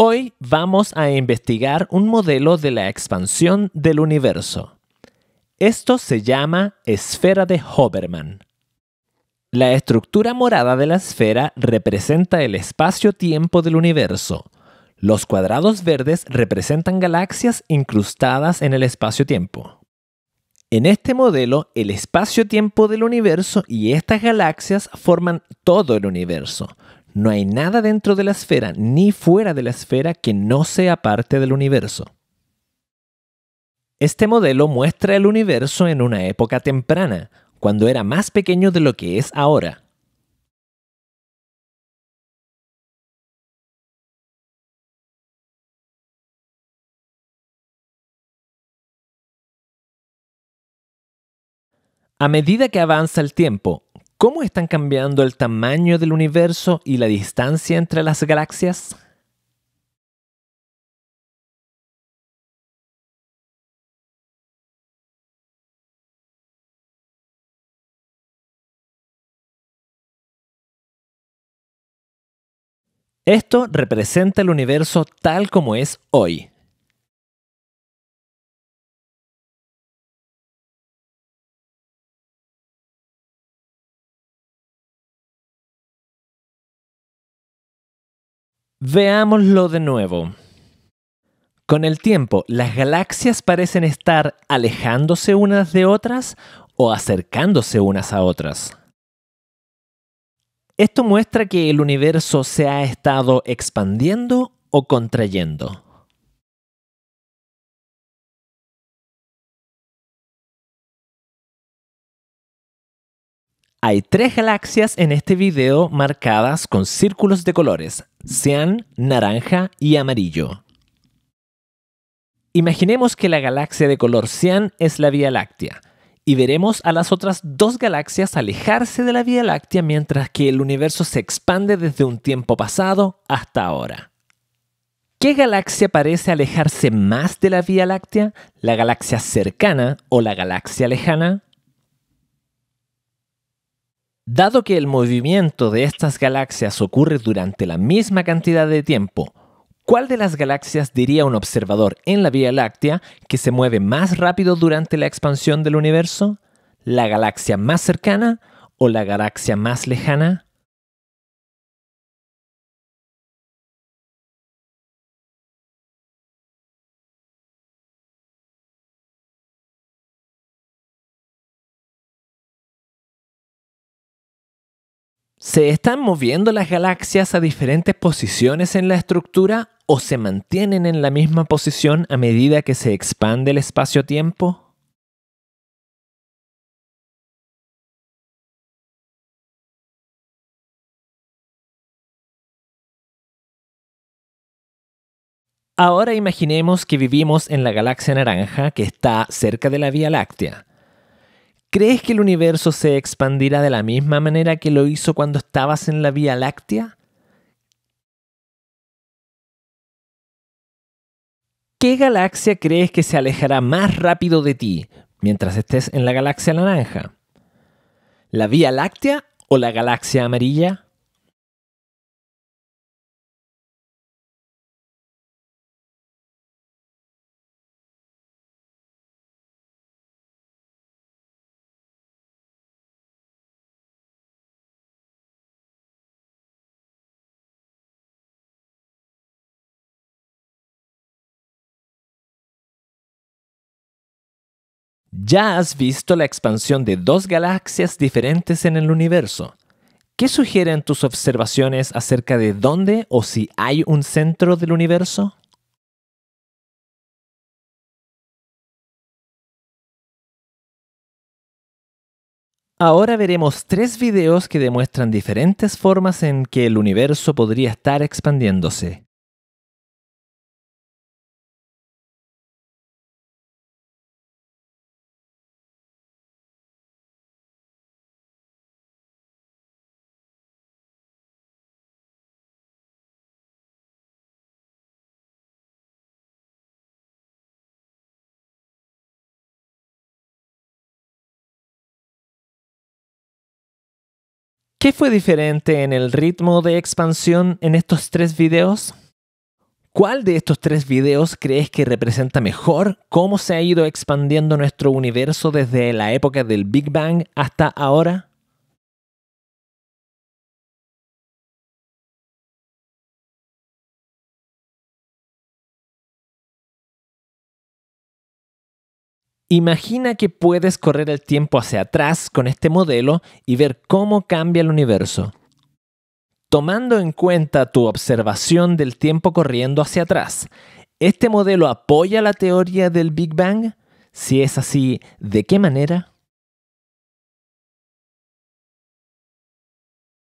Hoy vamos a investigar un modelo de la expansión del universo. Esto se llama esfera de Hoberman. La estructura morada de la esfera representa el espacio-tiempo del universo. Los cuadrados verdes representan galaxias incrustadas en el espacio-tiempo. En este modelo, el espacio-tiempo del universo y estas galaxias forman todo el universo, no hay nada dentro de la esfera ni fuera de la esfera que no sea parte del universo. Este modelo muestra el universo en una época temprana, cuando era más pequeño de lo que es ahora. A medida que avanza el tiempo, ¿Cómo están cambiando el tamaño del universo y la distancia entre las galaxias? Esto representa el universo tal como es hoy, Veámoslo de nuevo. Con el tiempo, las galaxias parecen estar alejándose unas de otras o acercándose unas a otras. Esto muestra que el universo se ha estado expandiendo o contrayendo. Hay tres galaxias en este video marcadas con círculos de colores, cian, naranja y amarillo. Imaginemos que la galaxia de color cian es la Vía Láctea, y veremos a las otras dos galaxias alejarse de la Vía Láctea mientras que el universo se expande desde un tiempo pasado hasta ahora. ¿Qué galaxia parece alejarse más de la Vía Láctea? ¿La galaxia cercana o la galaxia lejana? Dado que el movimiento de estas galaxias ocurre durante la misma cantidad de tiempo, ¿cuál de las galaxias diría un observador en la Vía Láctea que se mueve más rápido durante la expansión del universo? ¿La galaxia más cercana o la galaxia más lejana? ¿Se están moviendo las galaxias a diferentes posiciones en la estructura o se mantienen en la misma posición a medida que se expande el espacio-tiempo? Ahora imaginemos que vivimos en la galaxia naranja que está cerca de la Vía Láctea. ¿Crees que el universo se expandirá de la misma manera que lo hizo cuando estabas en la Vía Láctea? ¿Qué galaxia crees que se alejará más rápido de ti mientras estés en la galaxia naranja? ¿La Vía Láctea o la galaxia amarilla? Ya has visto la expansión de dos galaxias diferentes en el universo. ¿Qué sugieren tus observaciones acerca de dónde o si hay un centro del universo? Ahora veremos tres videos que demuestran diferentes formas en que el universo podría estar expandiéndose. ¿Qué fue diferente en el ritmo de expansión en estos tres videos? ¿Cuál de estos tres videos crees que representa mejor cómo se ha ido expandiendo nuestro universo desde la época del Big Bang hasta ahora? Imagina que puedes correr el tiempo hacia atrás con este modelo y ver cómo cambia el universo. Tomando en cuenta tu observación del tiempo corriendo hacia atrás, ¿este modelo apoya la teoría del Big Bang? Si es así, ¿de qué manera?